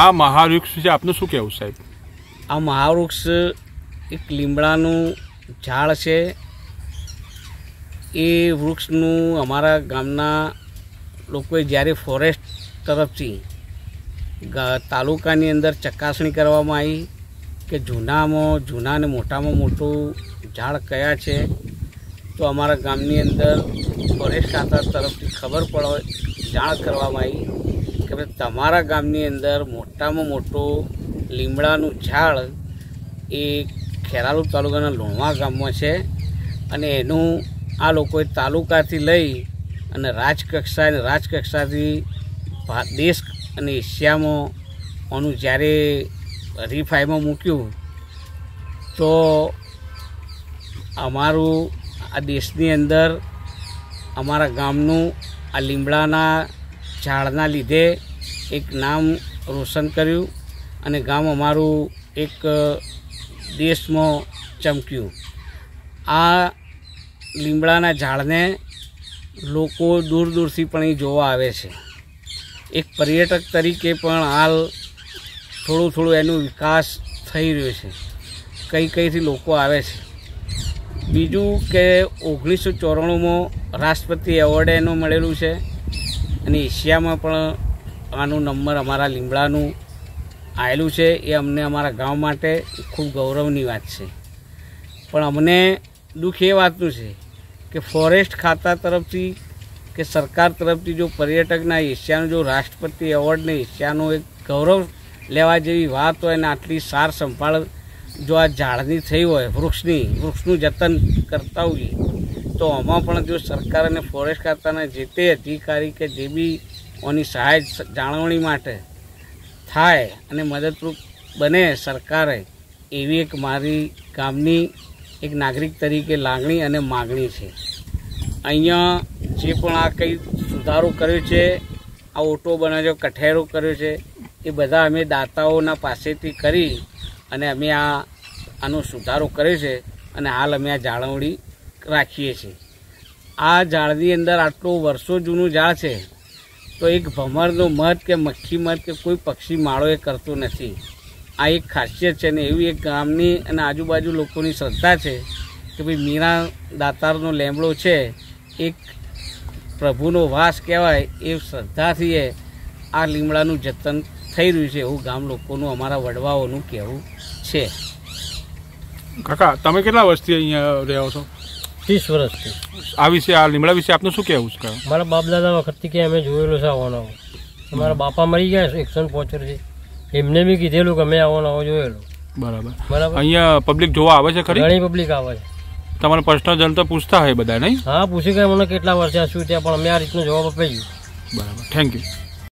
આ મહાવૃક્ષ છે આપનું શું કહેવું સાહેબ આ મહાવૃક્ષ એક લીમડાનું ઝાડ છે એ વૃક્ષનું અમારા ગામના લોકોએ જ્યારે ફોરેસ્ટ તરફથી તાલુકાની અંદર ચકાસણી કરવામાં આવી કે જૂનામાં જૂના અને મોટામાં મોટું ઝાડ કયા છે તો અમારા ગામની અંદર ફોરેસ્ટ ખાતા તરફથી ખબર પડે જાણ કરવામાં આવી કે તમારા ગામની અંદર મોટામાં મોટું લીમડાનું ઝાડ એ ખેરાલુ તાલુકાના લુણવા ગામમાં છે અને એનું આ લોકોએ તાલુકાથી લઈ અને રાજકક્ષા અને રાજકક્ષાથી દેશ અને એશિયામાં ઓનું જ્યારે હરીફાઈમાં મૂક્યું તો અમારું આ દેશની અંદર અમારા ગામનું આ લીમડાના ઝાડના લીધે એક નામ રોશન કર્યું અને ગામ અમારું એક દેશમાં ચમક્યું આ લીમડાના ઝાડને લોકો દૂર દૂરથી પણ એ જોવા આવે છે એક પર્યટક તરીકે પણ હાલ થોડું થોડું એનો વિકાસ થઈ રહ્યો છે કઈ કઈથી લોકો આવે છે બીજું કે ઓગણીસો ચોરાણુંમાં રાષ્ટ્રપતિ એવોર્ડ એનું મળેલું છે અને એશિયામાં પણ આનો નંબર અમારા લીમડાનું આવેલું છે એ અમને અમારા ગામ માટે ખૂબ ગૌરવની વાત છે પણ અમને દુઃખ એ વાતનું છે કે ફોરેસ્ટ ખાતા તરફથી કે સરકાર તરફથી જો પર્યટકના એશિયાનો જો રાષ્ટ્રપતિ એવોર્ડને એશિયાનો એક ગૌરવ લેવા જેવી વાત હોય અને આટલી સાર સંભાળ જો આ ઝાડની થઈ હોય વૃક્ષની વૃક્ષનું જતન કરતા હોઈએ તો આમાં પણ જો સરકાર અને ફોરેસ્ટ ખાતાના જે તે અધિકારી કે જે બી ઓની સહાય જાળવણી માટે થાય અને મદદરૂપ બને સરકારે એવી એક મારી ગામની એક નાગરિક તરીકે લાગણી અને માગણી છે અહીંયા જે પણ આ કંઈ સુધારો કર્યો છે આ ઓટો બનાવ્યો કઠેરો કર્યો છે એ બધા અમે દાતાઓના પાસેથી કરી અને અમે આ આનો સુધારો કર્યો છે અને હાલ અમે આ જાળવણી રાખીએ છીએ આ ઝાડની અંદર આટલું વર્ષો જૂનું ઝાડ છે તો એક ભમરનો મધ કે મચ્છી મધ કે કોઈ પક્ષી માળો એ કરતો નથી આ એક ખાસિયત છે ને એવી એક ગામની અને આજુબાજુ લોકોની શ્રદ્ધા છે કે ભાઈ મીરા દાતારનો લેમડો છે એક પ્રભુનો વાસ કહેવાય એ શ્રદ્ધાથી એ આ લીમડાનું જતન થઈ રહ્યું છે એવું ગામ લોકોનું અમારા વડવાઓનું કહેવું છે કાકા તમે કેટલા વર્ષથી અહીંયા રહ્યા છો ત્રીસ વર્ષથી આ વિશે આ લીમડા વિશે આપનું શું કહેવું છે મારા બાપ દાદા વખતથી કે અમે જોયેલું છે આવવાનો મારા બાપા મરી ગયા છે એકસો પહોંચેલું છે એમને બી કીધેલું કે અમે આવવાનો જોયેલું બરાબર બરાબર અહીંયા પબ્લિક જોવા આવે છે ખરી ઘણી પબ્લિક આવે છે તમારા પર્સનલ જન તો પૂછતા હોય બધા નહીં હા પૂછી ગયા મને કેટલા વર્ષે શું ત્યાં પણ અમે આ રીતનો જવાબ આપી ગયું બરાબર થેન્ક યુ